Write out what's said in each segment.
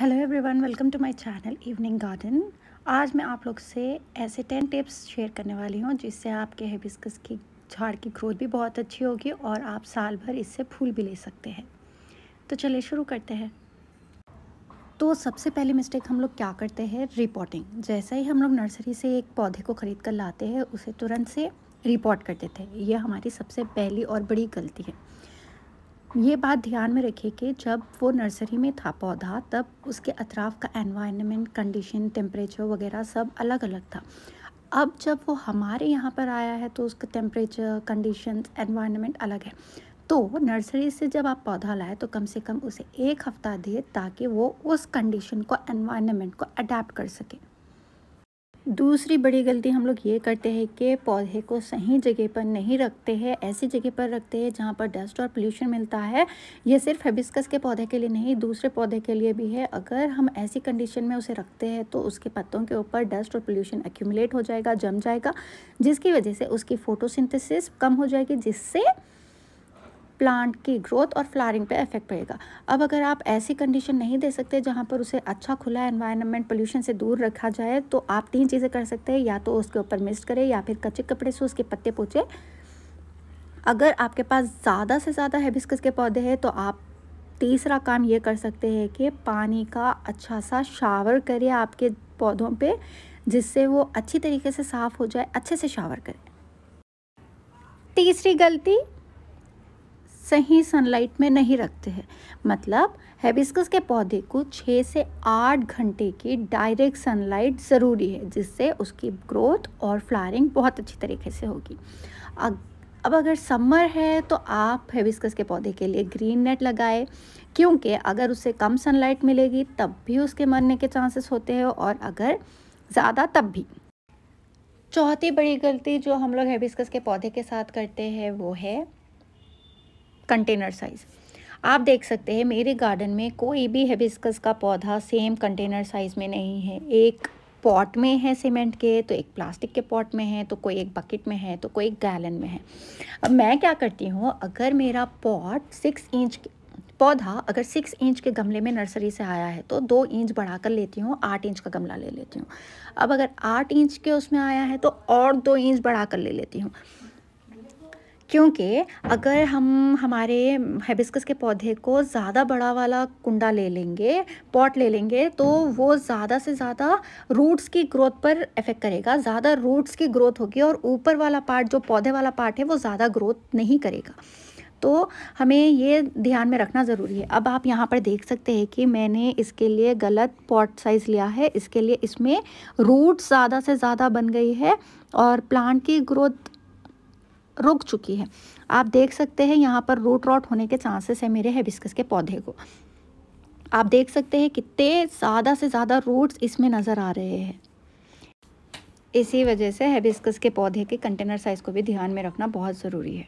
hello everyone welcome to my channel evening garden आज मैं आप लोग से ऐसे टेन टिप्स शेयर करने वाली हूँ जिससे आपके हेबिस्कस की झाड़ की ग्रोथ भी बहुत अच्छी होगी और आप साल भर इससे फूल भी ले सकते हैं तो चलिए शुरू करते हैं तो सबसे पहली मिस्टेक हम लोग क्या करते हैं रिपोर्टिंग जैसे ही हम लोग नर्सरी से एक पौधे को ख़रीद कर लाते हैं उसे तुरंत से रिपोर्ट कर देते हैं ये हमारी सबसे पहली और बड़ी गलती है ये बात ध्यान में रखें कि जब वो नर्सरी में था पौधा तब उसके अतराफ़ का एनवायरनमेंट कंडीशन टेम्परेचर वगैरह सब अलग अलग था अब जब वो हमारे यहाँ पर आया है तो उसका टेम्परेचर कंडीशन एनवायरनमेंट अलग है तो नर्सरी से जब आप पौधा लाए तो कम से कम उसे एक हफ़्ता दिए ताकि वो उस कंडीशन को एनवायरनमेंट को अडेप्ट कर सके दूसरी बड़ी गलती हम लोग ये करते हैं कि पौधे को सही जगह पर नहीं रखते हैं ऐसी जगह पर रखते हैं जहाँ पर डस्ट और पोल्यूशन मिलता है ये सिर्फ हेबिस्कस के पौधे के लिए नहीं दूसरे पौधे के लिए भी है अगर हम ऐसी कंडीशन में उसे रखते हैं तो उसके पत्तों के ऊपर डस्ट और पोल्यूशन एक्यूमुलेट हो जाएगा जम जाएगा जिसकी वजह से उसकी फ़ोटोसिंथेसिस कम हो जाएगी जिससे प्लांट की ग्रोथ और फ्लारिंग पे इफेक्ट पड़ेगा अब अगर आप ऐसी कंडीशन नहीं दे सकते जहाँ पर उसे अच्छा खुला एनवायरनमेंट पोल्यूशन से दूर रखा जाए तो आप तीन चीज़ें कर सकते हैं या तो उसके ऊपर मिस्ट करें या फिर कच्चे कपड़े से उसके पत्ते पोचे अगर आपके पास ज़्यादा से ज़्यादा हेबिस्कस के पौधे हैं तो आप तीसरा काम ये कर सकते हैं कि पानी का अच्छा सा शावर करें आपके पौधों पर जिससे वो अच्छी तरीके से साफ़ हो जाए अच्छे से शावर करें तीसरी गलती सही सनलाइट में नहीं रखते हैं मतलब हेबिस्कस के पौधे को छः से आठ घंटे की डायरेक्ट सनलाइट ज़रूरी है जिससे उसकी ग्रोथ और फ्लारिंग बहुत अच्छी तरीके से होगी अब अगर समर है तो आप हेबिस्कस के पौधे के लिए ग्रीन नेट लगाए क्योंकि अगर उसे कम सनलाइट मिलेगी तब भी उसके मरने के चांसेस होते हैं और अगर ज़्यादा तब भी चौथी बड़ी गलती जो हम लोग हेबिस्कस के पौधे के साथ करते हैं वो है कंटेनर साइज़ आप देख सकते हैं मेरे गार्डन में कोई भी हेबिस्कस का पौधा सेम कंटेनर साइज़ में नहीं है एक पॉट में है सीमेंट के तो एक प्लास्टिक के पॉट में है तो कोई एक बकेट में है तो कोई एक गैलन में है अब मैं क्या करती हूँ अगर मेरा पॉट सिक्स इंच पौधा अगर सिक्स इंच के गमले में नर्सरी से आया है तो दो इंच बढ़ा कर लेती हूँ आठ इंच का गमला ले लेती हूँ अब अगर आठ इंच के उसमें आया है तो और दो इंच बढ़ा कर ले लेती हूँ क्योंकि अगर हम हमारे हेबिस्कस के पौधे को ज़्यादा बड़ा वाला कुंडा ले लेंगे पॉट ले लेंगे तो वो ज़्यादा से ज़्यादा रूट्स की ग्रोथ पर इफ़ेक्ट करेगा ज़्यादा रूट्स की ग्रोथ होगी और ऊपर वाला पार्ट जो पौधे वाला पार्ट है वो ज़्यादा ग्रोथ नहीं करेगा तो हमें ये ध्यान में रखना ज़रूरी है अब आप यहाँ पर देख सकते हैं कि मैंने इसके लिए गलत पॉट साइज़ लिया है इसके लिए इसमें रूट ज़्यादा से ज़्यादा बन गई है और प्लांट की ग्रोथ रुक चुकी है आप देख सकते हैं यहाँ पर रूट रॉट होने के चांसेस है मेरे हेबिस्कस के पौधे को आप देख सकते हैं कितने ज़्यादा से ज़्यादा रूट्स इसमें नज़र आ रहे हैं इसी वजह से हेबिस्कस के पौधे के कंटेनर साइज़ को भी ध्यान में रखना बहुत ज़रूरी है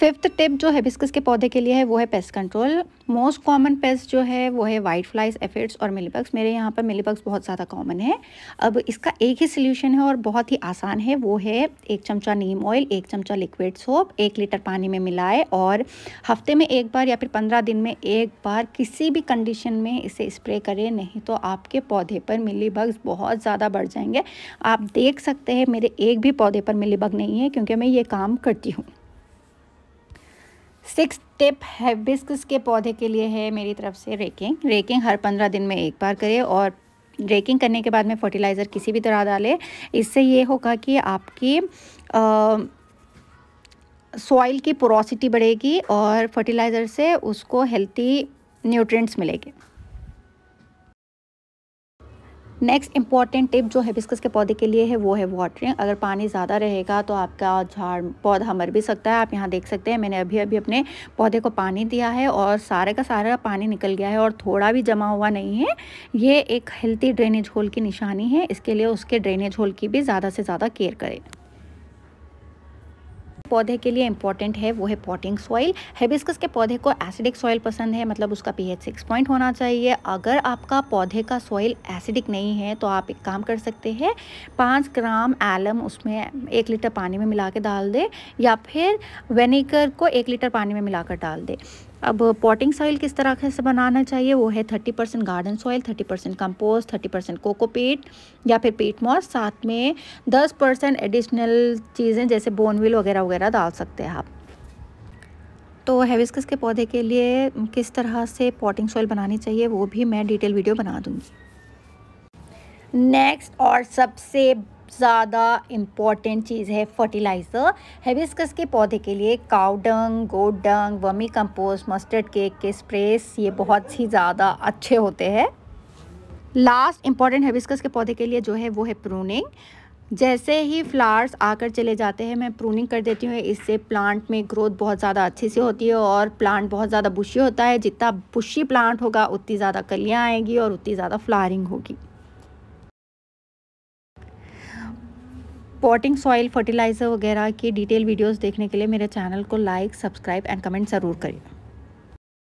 फिफ्थ टिप जो है बिस्किस के पौधे के लिए है वो है pest control most common pest जो है वो है वाइट फ्लाइज एफिड्स और मिलीबग्स मेरे यहाँ पर मिलीबग्स बहुत ज़्यादा कॉमन है अब इसका एक ही सोल्यूशन है और बहुत ही आसान है वो है एक चमचा नीम ऑयल एक चमचा लिक्विड सोप एक लीटर पानी में मिलाए और हफ्ते में एक बार या फिर पंद्रह दिन में एक बार किसी भी कंडीशन में इसे स्प्रे करें नहीं तो आपके पौधे पर मिलीबग्स बहुत ज़्यादा बढ़ जाएंगे आप देख सकते हैं मेरे एक भी पौधे पर मिलीबग नहीं है क्योंकि मैं ये काम करती हूँ सिक्स टिप है बिस्कस के पौधे के लिए है मेरी तरफ से रेकिंग रेकिंग हर पंद्रह दिन में एक बार करें और रेकिंग करने के बाद में फर्टिलाइज़र किसी भी तरह डालें इससे ये होगा कि आपकी सॉइल की पोरोसिटी बढ़ेगी और फर्टिलाइज़र से उसको हेल्थी न्यूट्रिएंट्स मिलेंगे नेक्स्ट इंपॉर्टेंट टिप जो हिबिस्कस के पौधे के लिए है वो है वाटरिंग अगर पानी ज़्यादा रहेगा तो आपका झाड़ पौधा मर भी सकता है आप यहाँ देख सकते हैं मैंने अभी अभी अपने पौधे को पानी दिया है और सारे का सारा पानी निकल गया है और थोड़ा भी जमा हुआ नहीं है ये एक हेल्थी ड्रेनेज होल की निशानी है इसके लिए उसके ड्रेनेज होल की भी ज़्यादा से ज़्यादा केयर करें पौधे के लिए इंपॉर्टेंट है वो है पॉटिंग सॉइल हेबिस्कस के पौधे को एसिडिक सॉइल पसंद है मतलब उसका पीएच सिक्स पॉइंट होना चाहिए अगर आपका पौधे का सॉइल एसिडिक नहीं है तो आप एक काम कर सकते हैं पाँच ग्राम एलम उसमें एक लीटर पानी में मिला के डाल दें या फिर वेनेगर को एक लीटर पानी में मिलाकर डाल दें अब पॉटिंग सॉइल किस तरह से बनाना चाहिए वो है thirty percent garden soil thirty percent compost thirty percent cocopeat या फिर पीट मॉस साथ में दस परसेंट एडिशनल चीज़ें जैसे बोनविल वगैरह वगैरह डाल सकते हैं आप तो हैविस्कस के पौधे के लिए किस तरह से पॉटिंग सॉइल बनानी चाहिए वो भी मैं डिटेल वीडियो बना दूँगी नेक्स्ट और सबसे ज़्यादा इम्पॉर्टेंट चीज़ है फर्टिलाइज़र हैविस्कस के पौधे के लिए cow dung goat dung vermicompost mustard cake के स्प्रेस ये बहुत ही ज़्यादा अच्छे होते हैं लास्ट इम्पॉर्टेंट हैविस्कस के पौधे के लिए जो है वो है प्रूनिंग जैसे ही फ्लावर्स आकर चले जाते हैं मैं प्रूनिंग कर देती हूँ इससे प्लांट में ग्रोथ बहुत ज़्यादा अच्छे से होती है और प्लांट बहुत ज़्यादा बुशी होता है जितना बुशी प्लांट होगा उतनी ज़्यादा कलियाँ आएंगी और उतनी ज़्यादा फ्लारिंग होगी पॉटिंग सॉइल फर्टिलाइज़र वगैरह की डिटेल वीडियोस देखने के लिए मेरे चैनल को लाइक सब्सक्राइब एंड कमेंट ज़रूर करें